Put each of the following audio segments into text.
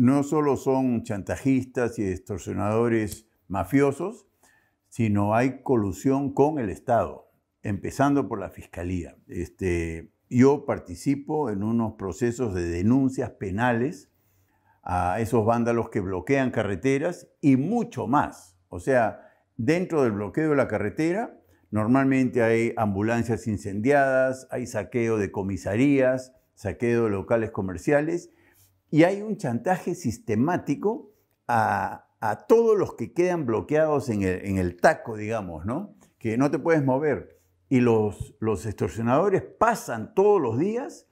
no solo son chantajistas y extorsionadores mafiosos, sino hay colusión con el Estado, empezando por la Fiscalía. Este, yo participo en unos procesos de denuncias penales a esos vándalos que bloquean carreteras y mucho más. O sea, dentro del bloqueo de la carretera, normalmente hay ambulancias incendiadas, hay saqueo de comisarías, saqueo de locales comerciales y hay un chantaje sistemático a, todos los que quedan bloqueados en el, taco, digamos, ¿no? Que no te puedes mover. Y los, los extorsionadores pasan todos los días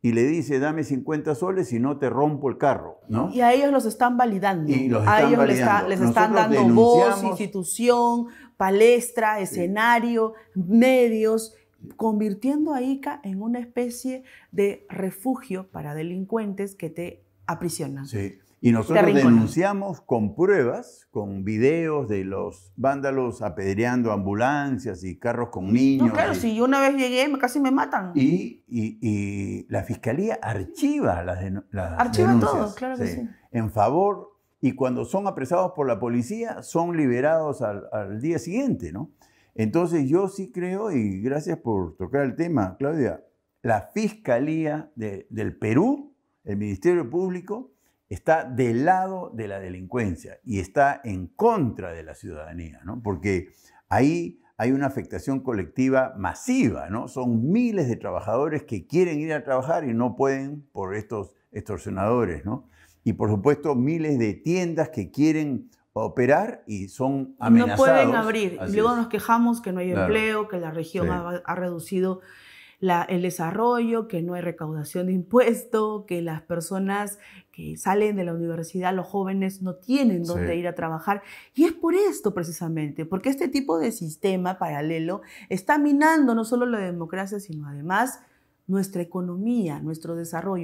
y le dice, dame 50 soles y no te rompo el carro, ¿no? Y a ellos los están validando. a ellos Les, les están dando voz, institución, palestra, escenario, medios convirtiendo a ICA en una especie de refugio para delincuentes que te aprisionan. Sí. Y nosotros denunciamos con pruebas, con videos de los vándalos apedreando ambulancias y carros con niños. No, claro, y, si una vez llegué, casi me matan. Y, la fiscalía archiva las, denuncias. archiva todo, claro que sí. En favor, y cuando son apresados por la policía, son liberados al día siguiente, ¿no? Entonces yo sí creo, y gracias por tocar el tema, Claudia, la Fiscalía del Perú, el Ministerio Público, está del lado de la delincuencia y está en contra de la ciudadanía, ¿no? Porque ahí hay una afectación colectiva masiva, ¿no? Son miles de trabajadores que quieren ir a trabajar y no pueden por estos extorsionadores, ¿no? Y por supuesto miles de tiendas que quieren operar y son amenazados. No pueden abrir. Luego nos quejamos que no hay empleo, que la región ha, reducido el desarrollo, que no hay recaudación de impuestos, que las personas que salen de la universidad, los jóvenes, no tienen dónde ir a trabajar. Y es por esto precisamente, porque este tipo de sistema paralelo está minando no solo la democracia, sino además nuestra economía, nuestro desarrollo.